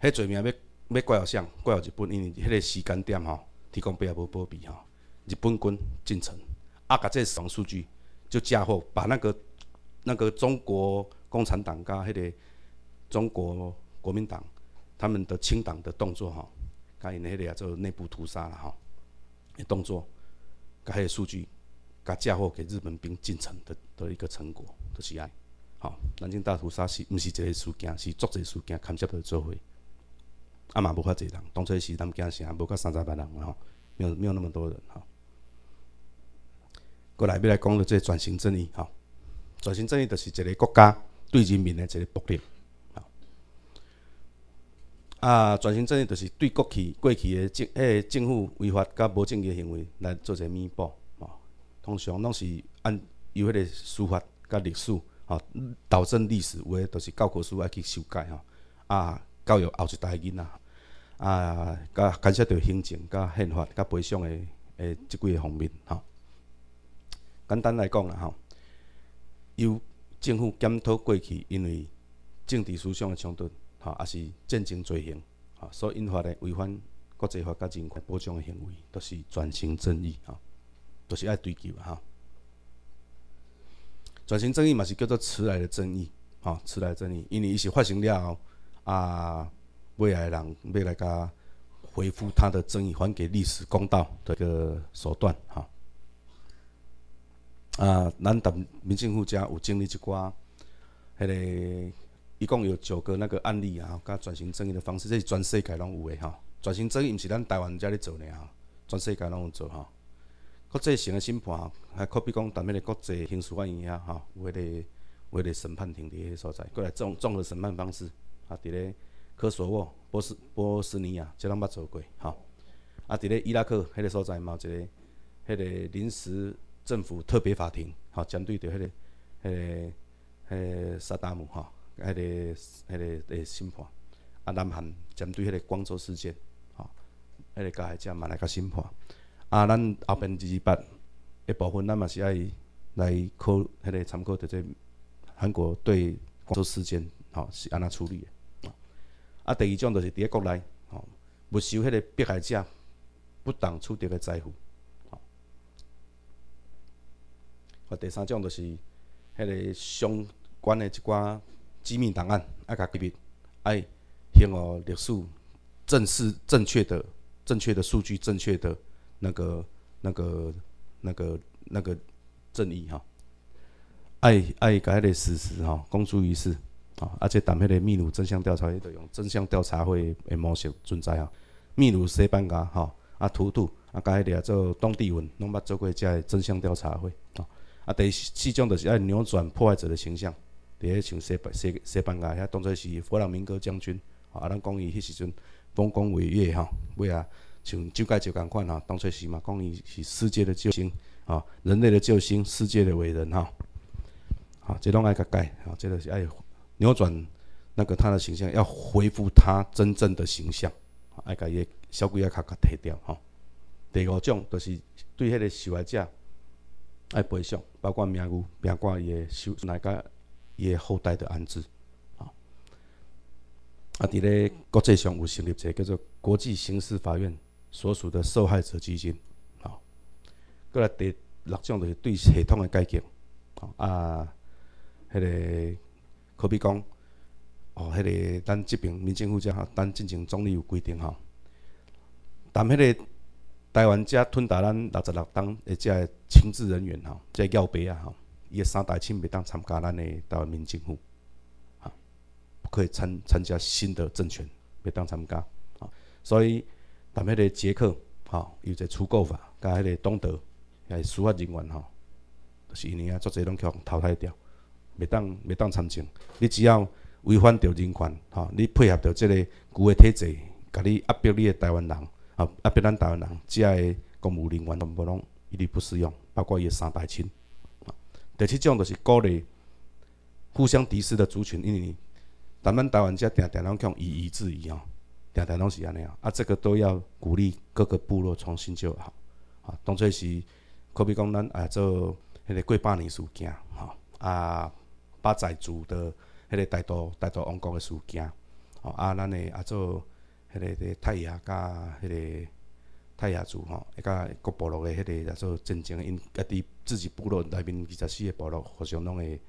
迄侪名要要怪互谁？怪互日本？因为迄个时间点，吼，提供不了无保庇，吼。日本军进城，啊！甲即死亡数据，就嫁祸把那个、那个中国共产党加迄个中国国民党他们的清党的动作吼，甲的迄个做内部屠杀了吼，的动作，甲个数据，甲嫁祸给日本兵进城的的一个成果，就是安。吼，南京大屠杀是毋是一个事件，是足侪事件牵涉在做伙，啊嘛无法济人，当初是南京城无甲三十万人吼，没有没有那么多人吼。过来，要来讲了，即转型正义吼。转型正义就是一个国家对人民的一个福利。啊，转型正义就是对过去过去的政迄个政府违法甲无正义行为来做一个弥补。吼，通常拢是按由迄个司法甲历史吼，导正历史有诶，就是教科书来去修改吼。啊，教育后一代囡仔啊，甲干涉到行政、甲宪法、甲赔偿诶诶，即几个方面吼。简单来讲啦，吼，由政府检讨过去，因为政治思想的冲突，吼，也是战争罪行，吼，所引发的违反国际法甲人权保障的行为，都是转型正义，吼，都是要追究，哈。转型正义嘛，是叫做迟来的正义，哈，迟来的正义，因为伊是发生了，啊，未来人未来甲回复他的正义，还给历史公道的一个手段，哈。啊，咱民民政府家有经历一寡迄个一共有九个那个案例啊，甲转型正义的方式，这是全世界拢有诶吼。转型正义毋是咱台湾遮咧做尔，全世界拢有做吼。国际性诶审判，啊，可比讲踮迄个国际刑事法院啊，吼，有一个有迄个审判庭伫迄个所在。过来总综合审判方式，啊，伫咧科索沃、波斯波斯尼亚，即拢捌做过吼。啊，伫咧伊拉克迄个所在嘛一个迄个临时。政府特别法庭，吼，针对着迄个、迄个、迄个萨达姆，吼，迄个、迄个，诶，审判。啊，南韩针对迄个广州事件，吼，迄个加害者嘛来甲审判。啊，咱后边二二八，一部分咱嘛是爱来考，迄个参考着这韩国对广州事件，吼，是安那处理的，啊，啊，第二种就是伫咧国内，吼，没收迄个被害者不当取得的财富。第三种就是迄个相关的一寡机密档案要甲机密，爱向哦历史、正式、正确的、正确的数据、正确的那个、那个、那个、那个正义哈，爱爱甲迄个事实吼公诸于世啊！而且谈迄个秘鲁真相调查，伊就用真相调查会个模式存在啊。秘鲁西班牙吼啊，土图啊，甲迄个做当地文，拢捌做过遮真相调查会啊。啊，第四种就是爱扭转破坏者的形象，伫咧像西班西西班牙遐当做是佛朗明哥将军，啊，咱讲伊迄时阵丰功伟业吼，尾啊像蒋介石共款吼，当做是嘛讲伊是世界的救星，啊，人类的救星，世界的伟人吼，啊，这拢爱改改，啊，这个是爱扭转那个他的形象，要恢复他真正的形象，爱甲伊小鬼仔卡卡提掉吼。第五种就是对迄个受害者。爱赔偿，包括名誉、名冠，也受那伊也后代的安置。啊，啊，伫咧国际上有成立一个叫做国际刑事法院所属的受害者基金。啊，来第六种就是对系统的改革。啊，迄个可比讲，哦，迄个咱即边民政负责哈，咱进行总理有规定吼，但迄个。台湾遮吞大咱六十六栋，欸遮情治人员吼，遮要别啊吼，伊诶三大亲袂当参加咱诶台湾民政府，啊，不可以参参加新的政权，袂当参加啊。所以，踮迄个捷克吼，一个出国法，甲迄个东德也司法人员吼，就是因为啊，足济拢互淘汰掉，袂当袂当参政。你只要违反着人权，吼，你配合着即个旧诶体制，甲你压迫你诶台湾人。啊！啊！别咱台湾人，即个公务人员全部拢一律不适用，包括伊三百千。第七种就是鼓励互相敌视的族群，因为咱们台湾遮定定拢向以夷制夷哦，定定拢是安尼啊。啊，这个都要鼓励各个部落重新就好。啊，当做是，可比讲咱啊做迄个过百年事件，吼啊巴仔族的迄个大都大都王国的事件，哦啊，咱的啊做。迄个个太爷，甲迄个太爷族吼，也甲各部落的迄个也做战争，因，家伫自己部落内面二十四个部落互相拢会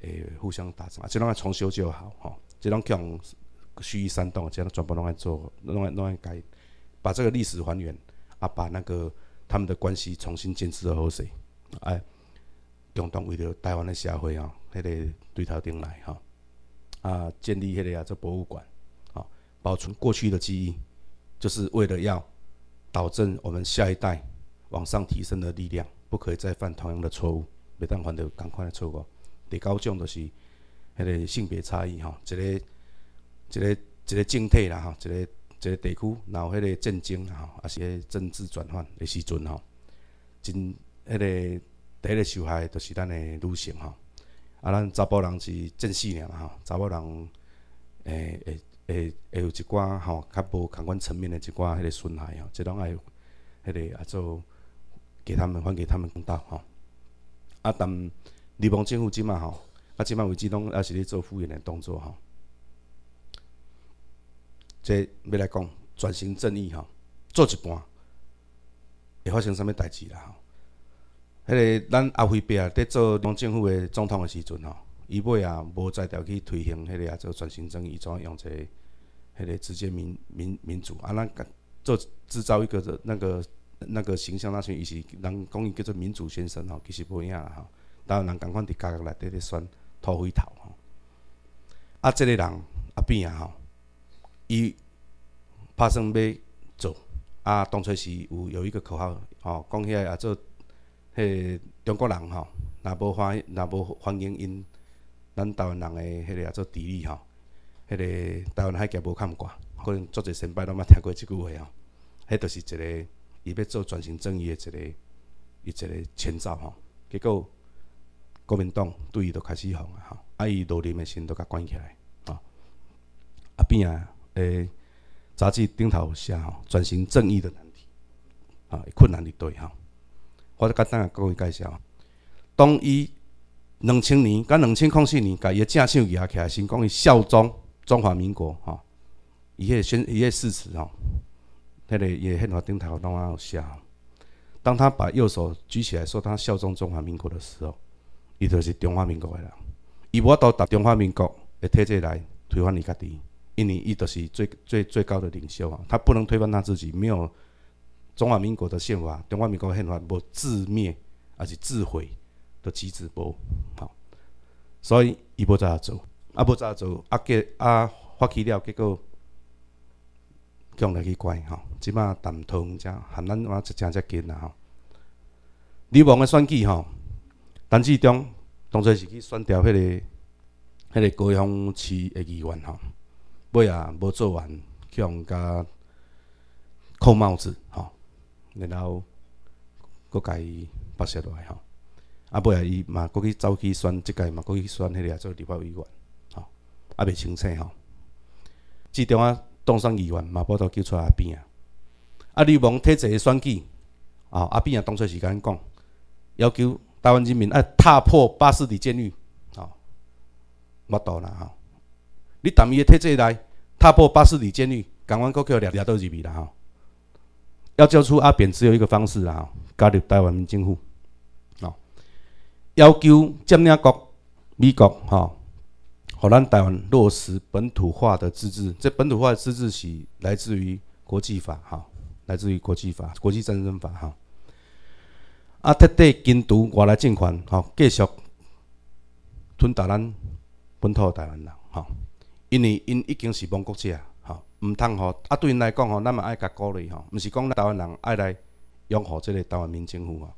会互相打仗啊，即拢爱从小就好吼，即拢强蓄意煽动，即拢全部拢爱做，拢爱拢爱改，把这个历史还原啊，把那个他们的关系重新建设好势，哎，共同为了台湾的社会吼，迄个对头顶来吼，啊，建立迄个也做博物馆。保存过去的记忆，就是为了要保证我们下一代往上提升的力量，不可以再犯同样的错误，别当犯的同快的错误。第九种就是迄个性别差异吼，一个一个一个整体啦吼，一个一个地区，然后迄个战争吼，还是个政治转换的时阵吼，真迄个第一个受害就是咱的女性吼，啊，咱查甫人是正四年嘛吼，查甫人诶诶。会会有一寡吼，较无感官层面的一寡迄个损害吼，即拢爱，迄个啊做给他们还给他们公道吼。啊，但日本政府即嘛吼，啊即嘛为止，拢也是咧做敷衍的动作吼。即要来讲转型正义吼，做一半，会发生啥物代志啦？吼？迄个咱阿菲伯伫做黎巴政府的总统的时阵吼。伊尾啊，无才调去推行迄个啊，做转型生伊怎用一个迄个直接民民民主啊？咱做制造一个那个那个形象，那是伊是人讲伊叫做民主先生吼，其实无影吼。但人同款伫家内底咧选土匪头吼。啊，即个人啊变啊吼，伊拍算要做啊，当初是有有一个口号吼，讲遐啊做迄中国人吼，若无欢若无欢迎因。咱台湾人诶，迄个也做地理吼，迄个台湾海峡无看挂，可能足侪先辈拢嘛听过即句话吼，迄著是一个伊要做转型正义诶一个伊一个前兆吼。结果国民党对伊著开始防啊，吼，啊伊努力诶心都甲关起来吼，啊变啊，诶，杂志顶头写吼，转型正义的难题啊困难的对吼，我再简单甲各位介绍，当伊。两千年，甲两千零四年，甲伊也正式举起来，先讲伊效忠中华民国吼。伊迄宣，伊迄誓词吼，迄个伊宪法顶头拢有写。当他把右手举起来，说他效忠中华民国的时候，伊就是中华民国的人。伊无法都达中华民国的体制来推翻伊家己，因为伊就是最最最高的领袖啊。他不能推翻他自己，没有中华民国的宪法，中华民国宪法无自灭，而是自毁。都机直无吼，所以伊要怎做，啊，要怎做，啊，结啊，发起了，结果强来去关吼，即马陈通只含咱话真只紧啊，吼，李王的选举，吼，陈志忠当初是去选调迄个，迄个高雄市的议员，吼，尾啊，无做完，强加扣帽子，吼，然后佫伊剥下落，吼。啊，未来，伊嘛，国去走去选，即届嘛，国去选，迄个做立法委员，吼，啊，袂清醒吼。即中啊，当选议员嘛，无都叫出来阿扁啊。啊，你望体制个选举，啊，阿扁啊，当是时间讲，要求台湾人民啊，踏破巴士底监狱，吼，没倒啦吼。你从伊诶体制内踏破巴士底监狱，共阮国脚掠掠倒入去啦吼。要救出阿扁，只有一个方式啦吼，加入台湾民政户。要求占领国美国吼互咱台湾落实本土化的自治。即本土化的自治是来自于国际法哈，来自于国际法、国际战争法哈。啊，特地监督外来政权吼，继续吞打咱本土台湾人吼。因为因已经是亡国者吼，毋通吼啊。对因来讲吼，咱嘛爱甲鼓励吼，毋是讲台湾人爱来拥护即个台湾民政府吼。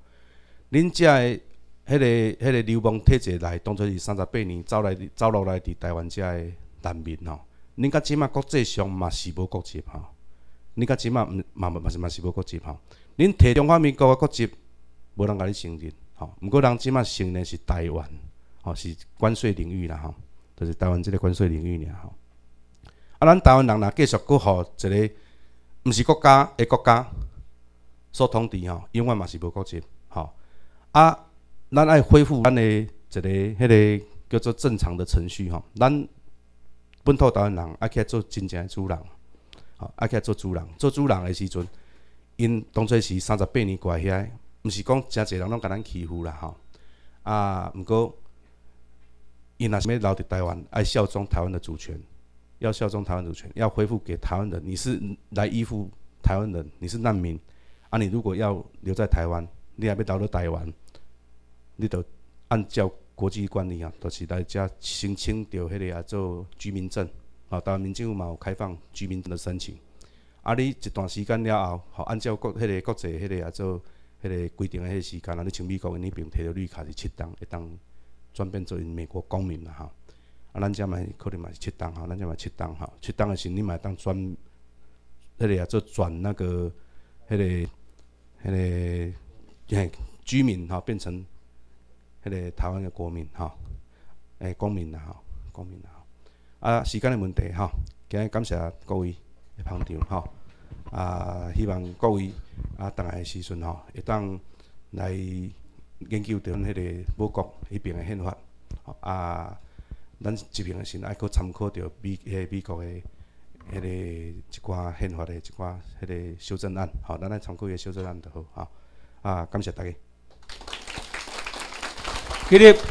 恁遮个。迄个、迄个流氓退者来，当做是三十八年走来、走落来，伫台湾遮的难民吼。恁甲即马国际上嘛是无国籍吼，恁甲即马毋嘛嘛是嘛是无国籍吼。恁摕中华民国个国籍，无人甲你承认吼。毋过人即马承认是台湾吼，是关税领域啦吼，就是台湾即个关税领域尔吼。啊，咱台湾人若继续搁互一个毋是国家诶国家所统治吼，永远嘛是无国籍吼啊。咱爱恢复咱的一个迄个叫做正常的程序吼。咱本土台湾人爱去做真正的主人，吼，爱去做主人。做主人的时阵，因当初是三十八年来遐，毋是讲诚侪人拢甲咱欺负啦吼。啊，毋过因若是袂留伫台湾，爱效忠台湾的主权，要效忠台湾主权，要恢复给台湾人。你是来依附台湾人，你是难民啊！你如果要留在台湾，你也要留伫台湾。你著按照国际惯例啊，著是来遮申请著迄个啊做居民证，啊，台湾民政府嘛有开放居民证的申请。啊，你一段时间了后，吼，按照国迄个国际迄个啊做迄个规定的迄时间，啊，你像美国，迄爿摕到绿卡是七档一当转变做因美国公民啦吼、啊，咱遮嘛可能嘛是七档吼，咱遮嘛七档吼，七档诶时，你嘛当转迄个啊做转那个迄个迄个居民吼，变成。迄个台湾的国民吼，诶，公民啦吼，公民啦吼，啊，时间的问题吼，今日感谢各位的捧场吼，啊，希望各位啊，当安的时阵吼，会当来研究着迄个美国迄边的宪法，吼，啊，咱即边的时爱去参考着美诶美国的。迄个一寡宪法的一寡迄个修正案，吼，咱来参考个修正案就好吼，啊，感谢大家。Get it.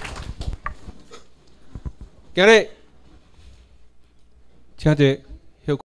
Get it. Get it.